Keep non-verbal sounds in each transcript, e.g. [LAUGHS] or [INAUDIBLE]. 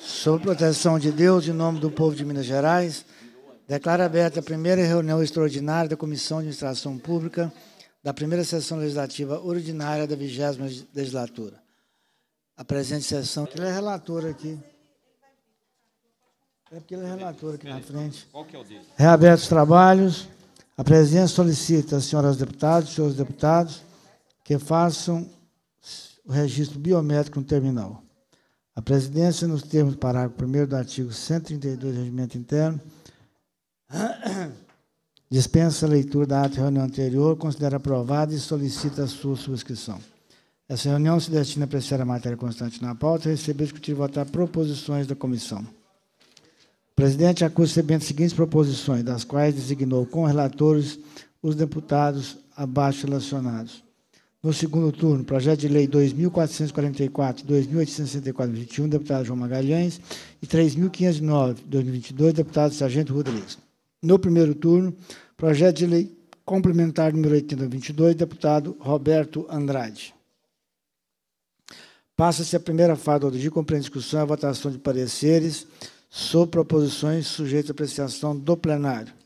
Sob proteção de Deus, em nome do povo de Minas Gerais, declaro aberta a primeira reunião extraordinária da Comissão de Administração Pública da primeira sessão legislativa ordinária da vigésima legislatura. A presente sessão, que ele é relator aqui. É porque ele é relator aqui na frente. Qual que é o dele? Reabertos os trabalhos. A presença solicita às senhoras deputadas e senhores deputados que façam o registro biométrico no terminal. A presidência, nos termos do parágrafo 1 do artigo 132 do Regimento Interno, [COUGHS] dispensa a leitura da ata reunião anterior, considera aprovada e solicita a sua subscrição. Essa reunião se destina a apreciar a matéria constante na pauta, e receber, discutir e votar proposições da comissão. O presidente acusa recebendo as seguintes proposições, das quais designou com relatores os deputados abaixo relacionados. No segundo turno, projeto de lei 2444, 2864, 21, deputado João Magalhães, e 3509, 2022, deputado Sargento Rodrigues. No primeiro turno, projeto de lei complementar número 8022, deputado Roberto Andrade. Passa-se a primeira fase do de compreende discussão e votação de pareceres sobre proposições sujeitas à apreciação do plenário.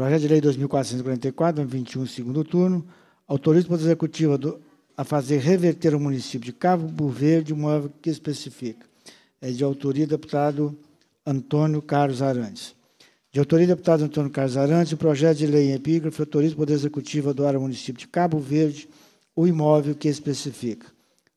Projeto de Lei 2444, 21, segundo turno, autoriza o Poder Executivo do, a fazer reverter o município de Cabo Verde o móvel que especifica. É de autoria do deputado Antônio Carlos Arantes. De autoria do deputado Antônio Carlos Arantes, o projeto de lei em epígrafe autoriza o Poder Executivo a doar ao município de Cabo Verde o imóvel que especifica.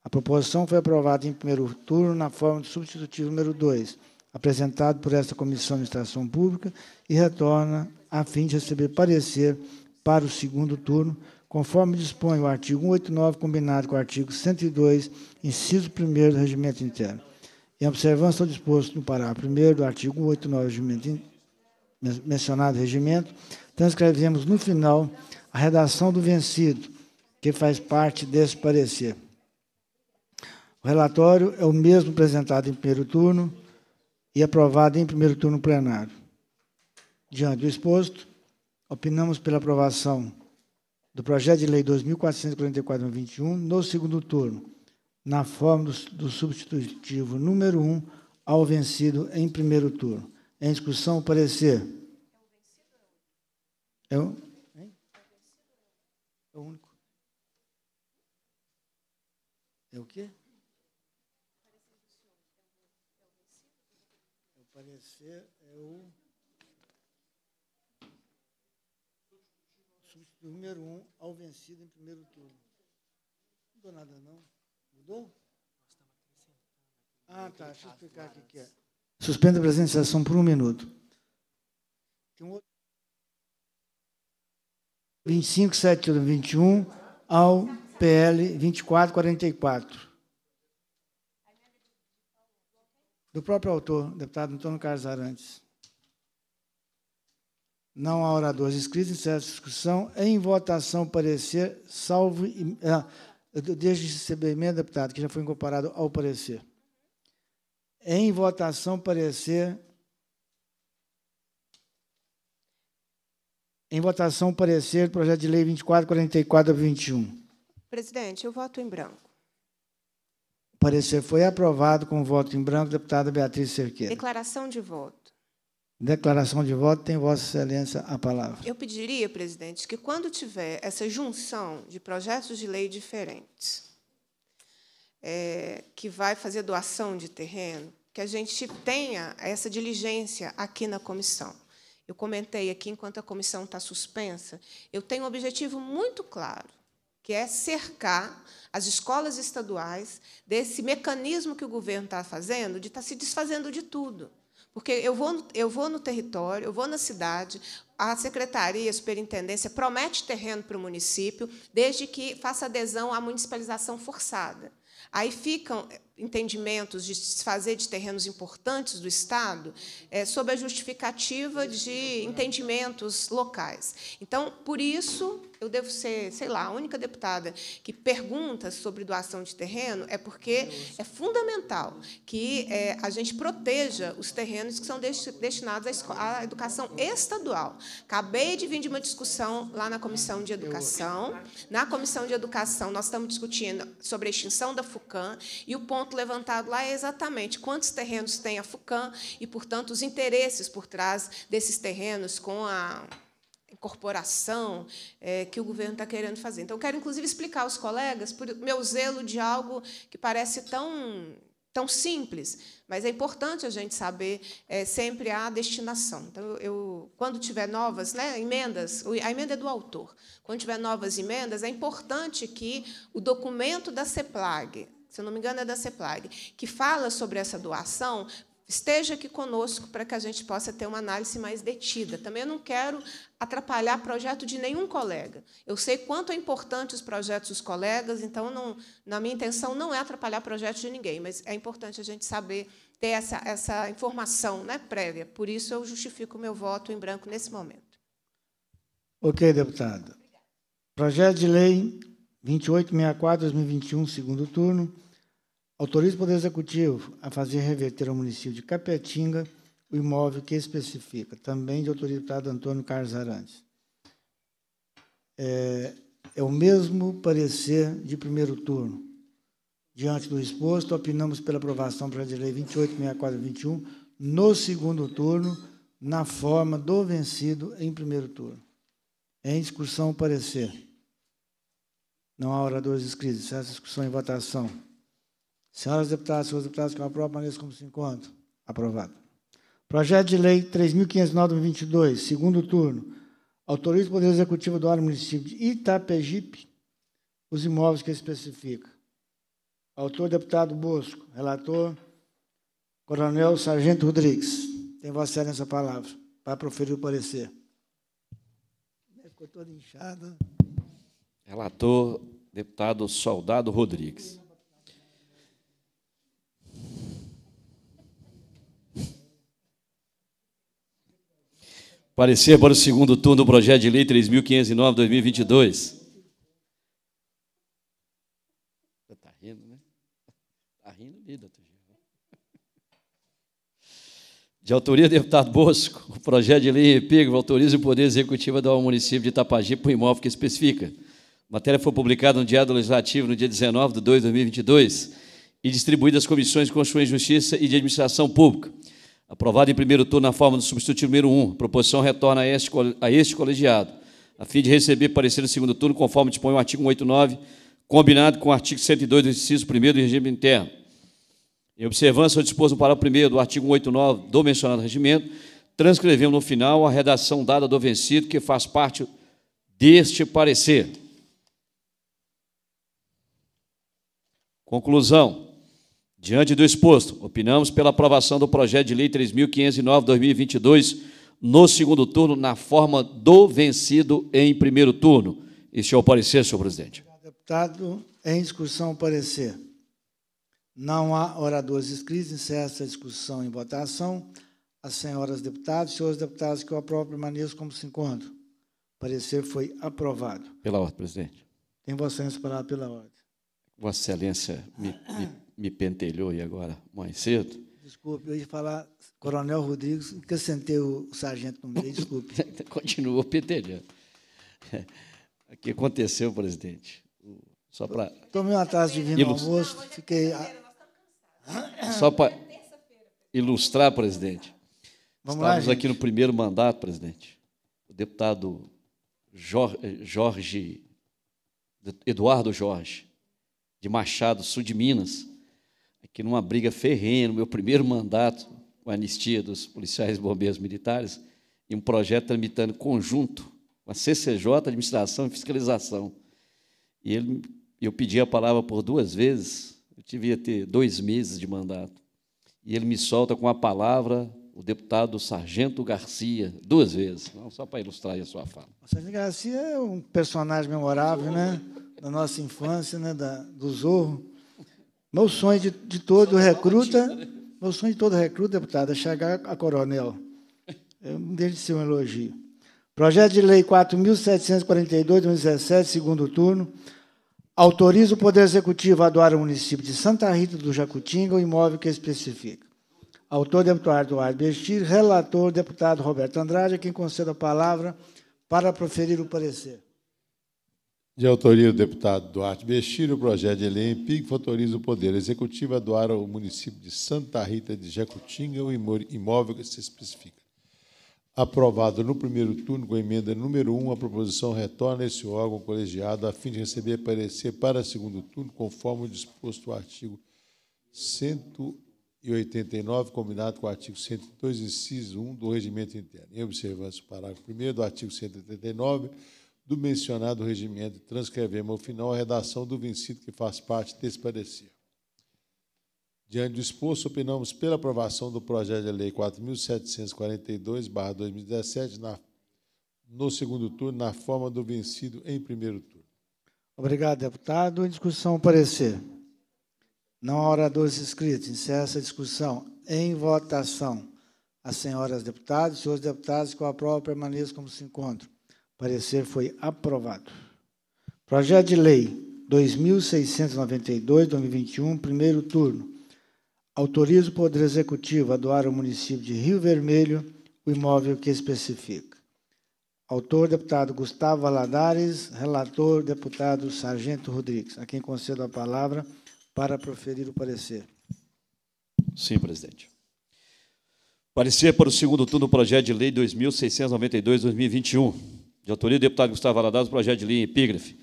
A proposição foi aprovada em primeiro turno na forma de substitutivo número 2, apresentado por esta Comissão de Administração Pública e retorna a fim de receber parecer para o segundo turno, conforme dispõe o artigo 189, combinado com o artigo 102, inciso 1 do Regimento Interno. Em observância ao disposto no parágrafo 1 do artigo 189 do regimento, mencionado regimento, transcrevemos no final a redação do vencido, que faz parte desse parecer. O relatório é o mesmo apresentado em primeiro turno e aprovado em primeiro turno plenário. Diante do exposto, opinamos pela aprovação do projeto de lei 2444-21 no segundo turno, na forma do, substitutivo número 1 ao vencido em primeiro turno. Em discussão, o parecer. É o, é o único. É o quê? É o parecer número um ao vencido em primeiro turno. Não mudou nada, não? Mudou? Ah, tá. Deixa eu explicar o que é. Suspenda a presente sessão por um minuto. Tem um outro. 25, 7, 21 ao PL 2444. Do próprio autor, deputado Antônio Carlos Arantes. Não há oradores inscritos em essa discussão. Em votação, parecer, salvo. Ah, desde receber emenda, deputado, que já foi incorporado ao parecer. Em votação, parecer. Em votação, parecer, projeto de lei 2444 21. Presidente, eu voto em branco. O parecer foi aprovado com voto em branco, deputada Beatriz Cerqueira. Declaração de voto. Declaração de voto, tem Vossa Excelência a palavra. Eu pediria, presidente, que quando tiver essa junção de projetos de lei diferentes, é, que vai fazer doação de terreno, que a gente tenha essa diligência aqui na comissão. Eu comentei aqui, enquanto a comissão está suspensa, eu tenho um objetivo muito claro, que é cercar as escolas estaduais desse mecanismo que o governo está fazendo de estar tá se desfazendo de tudo. Porque eu vou, no, eu vou no território, eu vou na cidade, a secretaria, a superintendência promete terreno para o município, desde que faça adesão à municipalização forçada. Aí ficam entendimentos de desfazer de terrenos importantes do Estado é, sob a justificativa de entendimentos locais. Então, por isso, eu devo ser, sei lá, a única deputada que pergunta sobre doação de terreno é porque é fundamental que é, a gente proteja os terrenos que são destinados à, educação estadual. Acabei de vir de uma discussão lá na Comissão de Educação. Na Comissão de Educação, nós estamos discutindo sobre a extinção da FUCAM e o ponto ponto levantado lá é exatamente quantos terrenos tem a FUCAM e, portanto, os interesses por trás desses terrenos com a incorporação é, que o governo está querendo fazer. Então, eu quero, inclusive, explicar aos colegas por meu zelo de algo que parece tão tão simples, mas é importante a gente saber é, sempre a destinação. Então, eu, quando tiver novas né, emendas, a emenda é do autor. Quando tiver novas emendas, é importante que o documento da CEPLAG, se eu não me engano é da CEPLAG, que fala sobre essa doação, esteja aqui conosco para que a gente possa ter uma análise mais detida. Também eu não quero atrapalhar projeto de nenhum colega. Eu sei quanto é importante os projetos dos colegas, então não, na minha intenção não é atrapalhar projeto de ninguém, mas é importante a gente saber ter essa, essa informação né, prévia. Por isso eu justifico o meu voto em branco nesse momento. Ok, deputado. Projeto de lei 2864 2021, segundo turno. Autoriza o Poder Executivo a fazer reverter ao município de Capetinga o imóvel que especifica, também de autoridade do Antônio Carlos Arantes. É, é o mesmo parecer de primeiro turno. Diante do exposto, opinamos pela aprovação da de lei 286421 no segundo turno, na forma do vencido em primeiro turno. Em discussão, o parecer. Não há oradores inscritos. Essa discussão em votação. Senhoras deputadas, senhores deputados, que eu aprovo, permaneçam como se encontram. Aprovado. Projeto de Lei 3.509-22, segundo turno. Autoriza o Poder Executivo do Órgão Município de Itapegipe os imóveis que especifica. Autor, deputado Bosco. Relator, Coronel Sargento Rodrigues. Tem Vossa Excelência a palavra para proferir o parecer. Ficou toda inchada. Relator, deputado Soldado Rodrigues. Parecer para o segundo turno do projeto de lei 3.509-2022. Está rindo, né? Está rindo ali, doutor De autoria do deputado Bosco, o projeto de lei Epígrafo autoriza o Poder Executivo a dar ao município de Itapajipe o imóvel que especifica a matéria foi publicada no Diário Legislativo no dia 19 de 2 de 2022 e distribuída às comissões de Constituição e Justiça e de Administração Pública. Aprovada em primeiro turno na forma do substitutivo número 1, a proposição retorna a este, a este colegiado, a fim de receber parecer no segundo turno, conforme dispõe o artigo 189, combinado com o artigo 102 do inciso 1 do regime interno. Em observância ao disposto no parágrafo 1 do artigo 189 do mencionado regimento, transcrevemos no final a redação dada do vencido, que faz parte deste parecer. Conclusão. Diante do exposto, opinamos pela aprovação do projeto de lei 3.509-2022 no segundo turno, na forma do vencido em primeiro turno. Este é o parecer, senhor presidente. Deputado, em discussão, o parecer. Não há oradores inscritos, encerra esta discussão em votação. As senhoras deputadas senhores deputados que o aprovo permaneço como se encontram. O parecer foi aprovado. Pela ordem, presidente. Tem votação palavra pela ordem. Vossa Excelência me, me, me pentelhou aí agora mais cedo. Desculpe, eu ia falar Coronel Rodrigues, sentei o sargento no meio, desculpe. [LAUGHS] Continuou pentelhando. O [LAUGHS] que aconteceu, presidente? Só para. Tomei um atraso de vinho no almoço, fiquei. Só para ilustrar, presidente. Vamos Estávamos lá, aqui no primeiro mandato, presidente. O deputado Jorge, eh, Jorge Eduardo Jorge, de Machado, sul de Minas, aqui numa briga ferrenha, no meu primeiro mandato, com a anistia dos policiais e bombeiros militares, e um projeto tramitando conjunto com a CCJ, Administração e Fiscalização. E ele, eu pedi a palavra por duas vezes, eu devia ter dois meses de mandato. E ele me solta com a palavra o deputado Sargento Garcia, duas vezes, só para ilustrar a sua fala. O Sargento Garcia é um personagem memorável, né? da nossa infância, né, da, do Zorro. Meu sonho de, de todo recruta, meu sonho de todo recruta, deputado, é chegar a coronel. Eu, desde ser um elogio. Projeto de Lei 4.742, 2017, segundo turno, autoriza o Poder Executivo a doar ao município de Santa Rita do Jacutinga o imóvel que especifica. Autor, deputado Eduardo Bestir, relator, deputado Roberto Andrade, a quem concedo a palavra para proferir o parecer. De autoria do deputado Duarte Bechir, o projeto de lei PIG autoriza o Poder Executivo a doar ao município de Santa Rita de Jacutinga o imóvel que se especifica. Aprovado no primeiro turno com a emenda número 1, a proposição retorna esse órgão colegiado a fim de receber parecer para segundo turno, conforme o disposto o artigo 189, combinado com o artigo 102, inciso 1 do Regimento Interno. Em observância do parágrafo 1 do artigo 189, do mencionado regimento, transcrevemos ao final a redação do vencido que faz parte desse parecer. Diante do exposto, opinamos pela aprovação do projeto de lei 4.742-2017 no segundo turno, na forma do vencido em primeiro turno. Obrigado, deputado. Em discussão, parecer. Não há oradores inscritos. Encerra essa discussão. Em votação, as senhoras deputadas e senhores deputados que eu aprovo permaneçam como se encontram parecer foi aprovado. Projeto de Lei 2692-2021, primeiro turno. Autoriza o Poder Executivo a doar ao município de Rio Vermelho o imóvel que especifica. Autor, deputado Gustavo Valadares. Relator, deputado Sargento Rodrigues. A quem concedo a palavra para proferir o parecer. Sim, presidente. Parecer para o segundo turno do projeto de lei 2692-2021 de autoria do deputado Gustavo o projeto de lei epígrafe.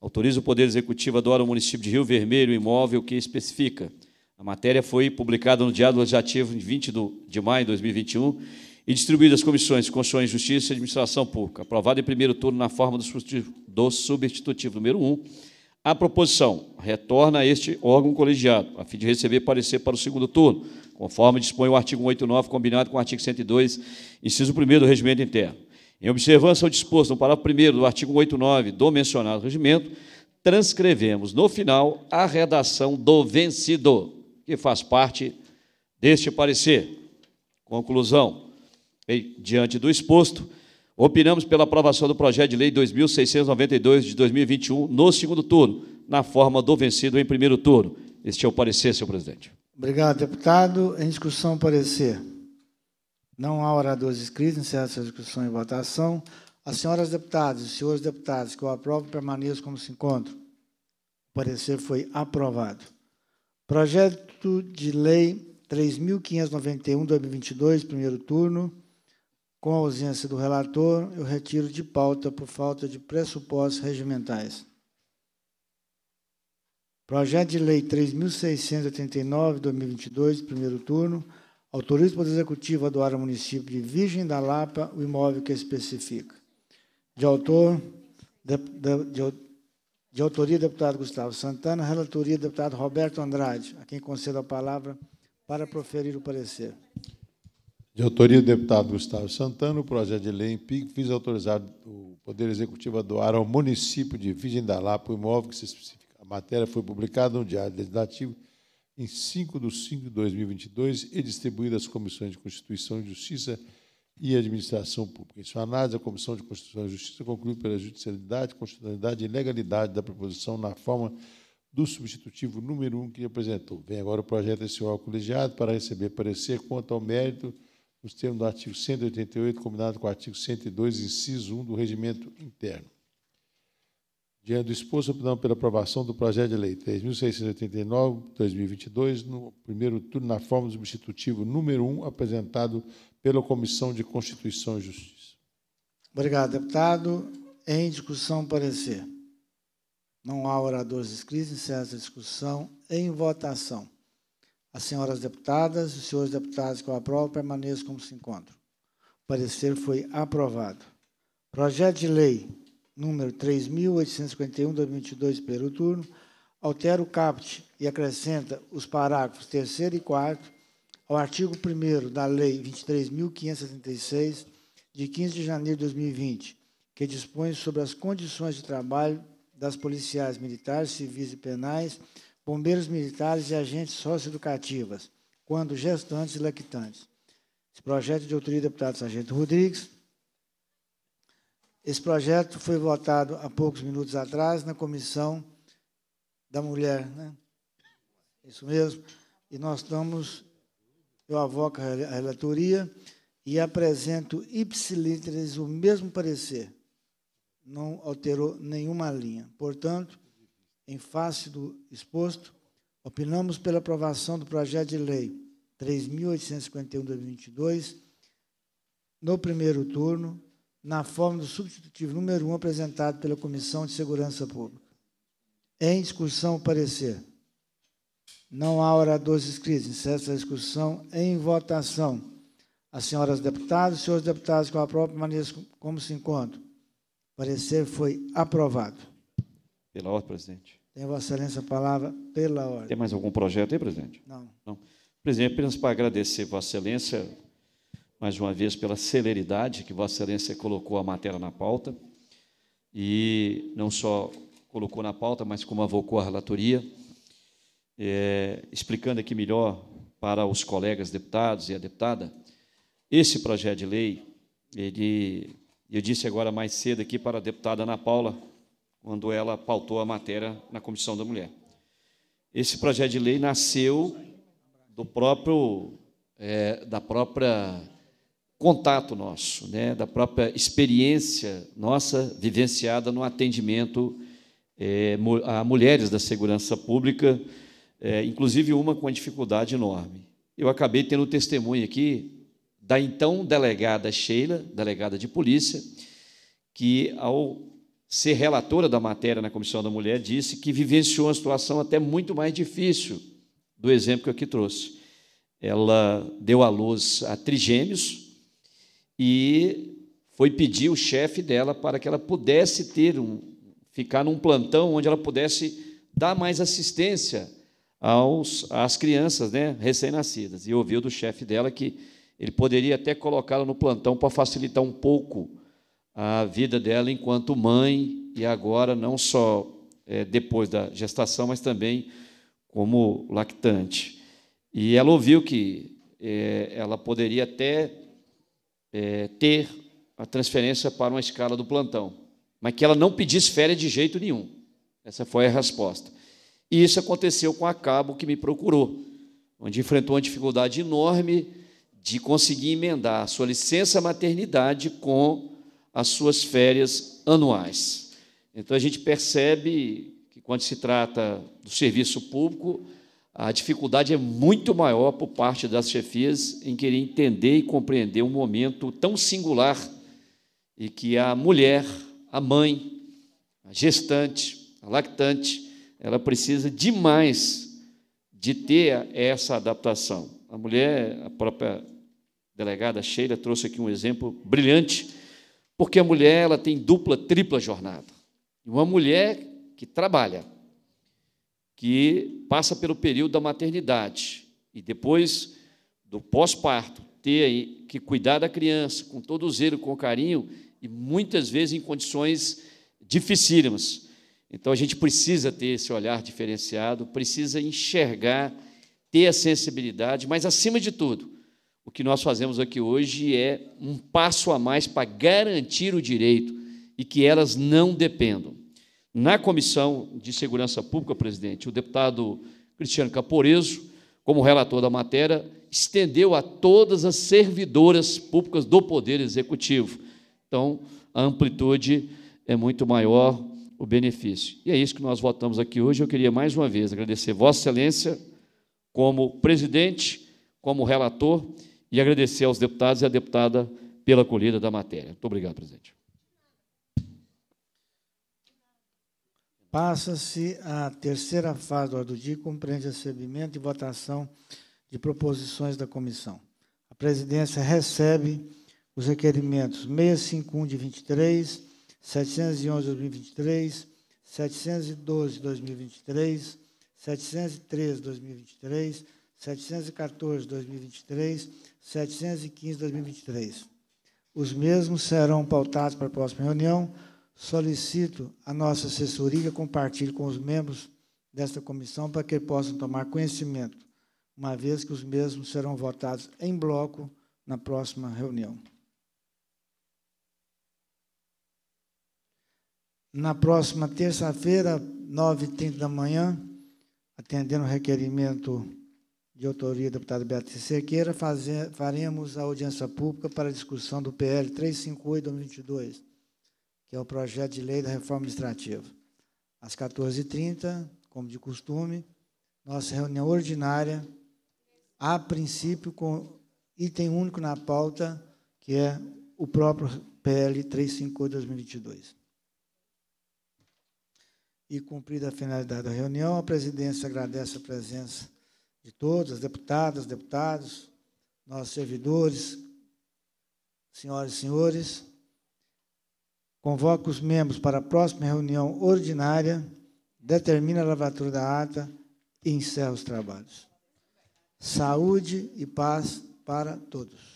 Autoriza o Poder Executivo a doar ao município de Rio Vermelho o imóvel que especifica. A matéria foi publicada no Diário Legislativo em 20 de maio de 2021 e distribuída às comissões Constituição e Justiça e Administração Pública. Aprovada em primeiro turno na forma do substitutivo número 1. A proposição retorna a este órgão colegiado, a fim de receber parecer para o segundo turno, conforme dispõe o artigo 189, combinado com o artigo 102, inciso 1 do Regimento Interno. Em observância ao disposto no parágrafo 1 do artigo 89 do mencionado regimento, transcrevemos no final a redação do vencido, que faz parte deste parecer. Conclusão. E, diante do exposto, opinamos pela aprovação do projeto de lei 2692 de 2021 no segundo turno, na forma do vencido em primeiro turno. Este é o parecer, senhor presidente. Obrigado, deputado. Em discussão, parecer. Não há oradores inscritos, encerra essa discussão e votação. As senhoras deputadas e os senhores deputados que eu aprovo permaneçam como se encontram. O parecer foi aprovado. Projeto de Lei 3.591-2022, primeiro turno. Com a ausência do relator, eu retiro de pauta por falta de pressupostos regimentais. Projeto de Lei 3.689-2022, primeiro turno Autoriza o Poder Executivo a doar ao município de Virgem da Lapa o imóvel que especifica. De autor, de, de, de, de autoria, deputado Gustavo Santana, relatoria, deputado Roberto Andrade, a quem concedo a palavra para proferir o parecer. De autoria deputado Gustavo Santana, o projeto de lei PIG visa autorizar o Poder Executivo a doar ao município de Virgem da Lapa o imóvel que se especifica. A matéria foi publicada no Diário Legislativo em 5 de 5 de 2022 e distribuída às comissões de Constituição e Justiça e Administração Pública. Em sua análise, a Comissão de Constituição e Justiça concluiu pela judicialidade, constitucionalidade e legalidade da proposição na forma do substitutivo número 1 um que apresentou. Vem agora o projeto SO ao colegiado para receber parecer quanto ao mérito nos termos do artigo 188, combinado com o artigo 102, inciso 1 do regimento interno. Diante do exposto, opinamos pela aprovação do projeto de lei 3.689-2022, no primeiro turno, na forma do substitutivo número 1, apresentado pela Comissão de Constituição e Justiça. Obrigado, deputado. Em discussão, parecer. Não há oradores inscritos, encerra a discussão em votação. As senhoras deputadas e os senhores deputados que eu aprovo permaneçam como se encontram. O parecer foi aprovado. Projeto de lei número 3.851, 2022, primeiro turno, altera o caput e acrescenta os parágrafos 3 e 4 ao artigo 1 da Lei 23.576, de 15 de janeiro de 2020, que dispõe sobre as condições de trabalho das policiais militares, civis e penais, bombeiros militares e agentes socioeducativas, quando gestantes e lactantes. Esse projeto de autoria do deputado Sargento Rodrigues, esse projeto foi votado há poucos minutos atrás na Comissão da Mulher. Né? Isso mesmo. E nós estamos, eu avoco a relatoria e apresento ipsilíteres o mesmo parecer. Não alterou nenhuma linha. Portanto, em face do exposto, opinamos pela aprovação do projeto de lei 3.851-2022 no primeiro turno, na forma do substitutivo número 1 um apresentado pela Comissão de Segurança Pública. Em discussão, o parecer. Não há oradores inscritos. Encerra a discussão em votação. As senhoras deputadas e senhores deputados, com a própria maneira como se encontram. O parecer foi aprovado. Pela ordem, presidente. Tem Vossa Excelência a palavra pela ordem. Tem mais algum projeto aí, presidente? Não. Não. Presidente, apenas para agradecer Vossa Excelência mais uma vez, pela celeridade que Vossa Excelência colocou a matéria na pauta, e não só colocou na pauta, mas como avocou a relatoria, é, explicando aqui melhor para os colegas deputados e a deputada, esse projeto de lei, ele, eu disse agora mais cedo aqui para a deputada Ana Paula, quando ela pautou a matéria na Comissão da Mulher. Esse projeto de lei nasceu do próprio, é, da própria contato nosso, né, da própria experiência nossa vivenciada no atendimento é, a mulheres da segurança pública, é, inclusive uma com uma dificuldade enorme. Eu acabei tendo testemunho aqui da então delegada Sheila, delegada de polícia, que ao ser relatora da matéria na Comissão da Mulher disse que vivenciou uma situação até muito mais difícil do exemplo que eu aqui trouxe. Ela deu à luz a trigêmeos, e foi pedir o chefe dela para que ela pudesse ter um ficar num plantão onde ela pudesse dar mais assistência aos às crianças, né, recém-nascidas. E ouviu do chefe dela que ele poderia até colocá-la no plantão para facilitar um pouco a vida dela enquanto mãe e agora não só é, depois da gestação, mas também como lactante. E ela ouviu que é, ela poderia até é, ter a transferência para uma escala do plantão, mas que ela não pedisse férias de jeito nenhum. Essa foi a resposta. E isso aconteceu com a Cabo, que me procurou, onde enfrentou uma dificuldade enorme de conseguir emendar a sua licença maternidade com as suas férias anuais. Então a gente percebe que quando se trata do serviço público, a dificuldade é muito maior por parte das chefias em querer entender e compreender um momento tão singular e que a mulher, a mãe, a gestante, a lactante, ela precisa demais de ter essa adaptação. A mulher, a própria delegada Sheila trouxe aqui um exemplo brilhante, porque a mulher ela tem dupla, tripla jornada. E uma mulher que trabalha, que passa pelo período da maternidade e depois do pós-parto, ter aí que cuidar da criança com todo o zelo, com carinho e muitas vezes em condições dificílimas. Então a gente precisa ter esse olhar diferenciado, precisa enxergar, ter a sensibilidade, mas acima de tudo, o que nós fazemos aqui hoje é um passo a mais para garantir o direito e que elas não dependam na Comissão de Segurança Pública, presidente, o deputado Cristiano Caporeso, como relator da matéria, estendeu a todas as servidoras públicas do Poder Executivo. Então, a amplitude é muito maior o benefício. E é isso que nós votamos aqui hoje. Eu queria mais uma vez agradecer Vossa Excelência como presidente, como relator e agradecer aos deputados e à deputada pela acolhida da matéria. Muito obrigado, presidente. Passa-se a terceira fase do ordem do dia, compreende recebimento e votação de proposições da comissão. A presidência recebe os requerimentos 651 de 23, 711 de 2023, 712 de 2023, 713 de 2023, 714 de 2023, 715 de 2023. Os mesmos serão pautados para a próxima reunião solicito a nossa assessoria compartilhe com os membros desta comissão para que possam tomar conhecimento, uma vez que os mesmos serão votados em bloco na próxima reunião. Na próxima terça-feira, 9h30 da manhã, atendendo o requerimento de autoria do deputado Beatriz Sequeira, faremos a audiência pública para a discussão do PL 358-2022, que é o projeto de lei da reforma administrativa. Às 14h30, como de costume, nossa reunião ordinária, a princípio com item único na pauta, que é o próprio PL 358-2022. E cumprida a finalidade da reunião, a presidência agradece a presença de todas, as deputadas, deputados, nossos servidores, senhoras e senhores convoca os membros para a próxima reunião ordinária, determina a lavatura da ata e encerra os trabalhos. Saúde e paz para todos.